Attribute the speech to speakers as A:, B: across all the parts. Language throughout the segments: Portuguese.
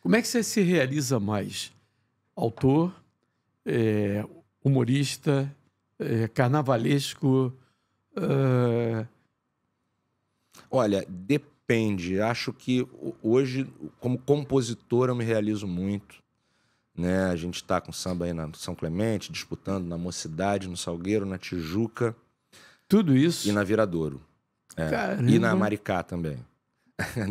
A: Como é que você se realiza mais? Autor, é, humorista, é, carnavalesco? Eh?
B: Olha, depende. Acho que hoje, como compositor, eu me realizo muito. Né? A gente está com samba aí na São Clemente, disputando na Mocidade, no Salgueiro, na Tijuca. Tudo isso? E na Viradouro. É. E na Maricá também.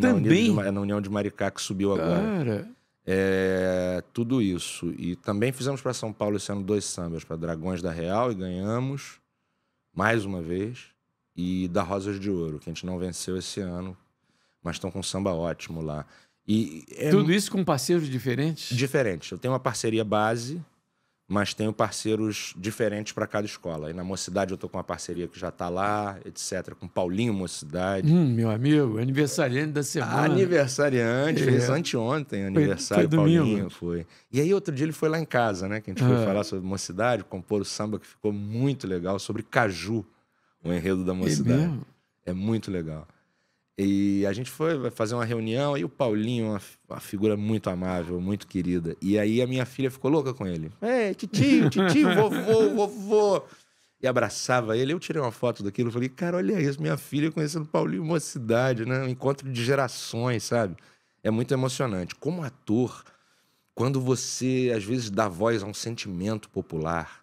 B: Também? na, União de, na União de Maricá, que subiu agora. Cara... É, tudo isso. E também fizemos para São Paulo esse ano dois sambas, para Dragões da Real, e ganhamos, mais uma vez, e da Rosas de Ouro, que a gente não venceu esse ano, mas estão com um samba ótimo lá. E é... Tudo isso com parceiros diferentes? Diferentes. Eu tenho uma parceria base mas tenho parceiros diferentes para cada escola. E na Mocidade eu estou com uma parceria que já está lá, etc., com Paulinho Mocidade. Hum, meu amigo, aniversariante da semana. Aniversariante, é. fez anteontem aniversário, foi, foi Paulinho, domingo. foi. E aí outro dia ele foi lá em casa, né, que a gente ah. foi falar sobre Mocidade, compor o samba que ficou muito legal, sobre Caju, o enredo da é Mocidade. É, é muito legal. E a gente foi fazer uma reunião, e o Paulinho, uma, uma, figura muito amável, muito querida. E aí a minha filha ficou louca com ele. É, titio, titio, vovô, vovô. E abraçava ele. Eu tirei uma foto daquilo, falei, cara, olha isso, minha filha conhecendo Paulinho uma cidade né? Um encontro de gerações, sabe? É muito emocionante. Como ator, quando você, às vezes, dá voz a um sentimento popular,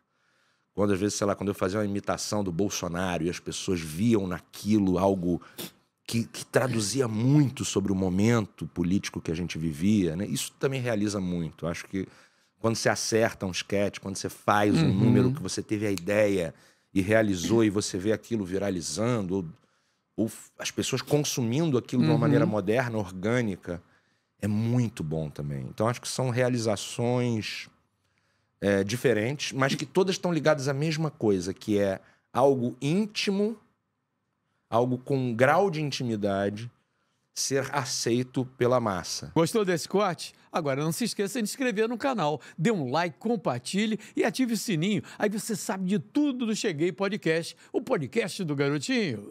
B: quando às vezes, sei lá, quando eu fazia uma imitação do Bolsonaro e as pessoas viam naquilo algo que, que, traduzia muito sobre o momento político que a gente vivia. Né? Isso também realiza muito. Acho que quando você acerta um sketch, quando você faz uhum. um número que você teve a ideia e realizou e você vê aquilo viralizando, ou, ou as pessoas consumindo aquilo uhum. de uma uhum. maneira moderna, orgânica, é muito bom também. Então acho que são realizações é, diferentes, mas que todas estão ligadas à mesma coisa, que é algo íntimo algo com um grau de intimidade ser aceito pela massa. Gostou desse corte?
A: Agora não se esqueça de se inscrever no canal, dê um like, compartilhe e ative o sininho. Aí você sabe de tudo do Cheguei Podcast, o podcast do garotinho.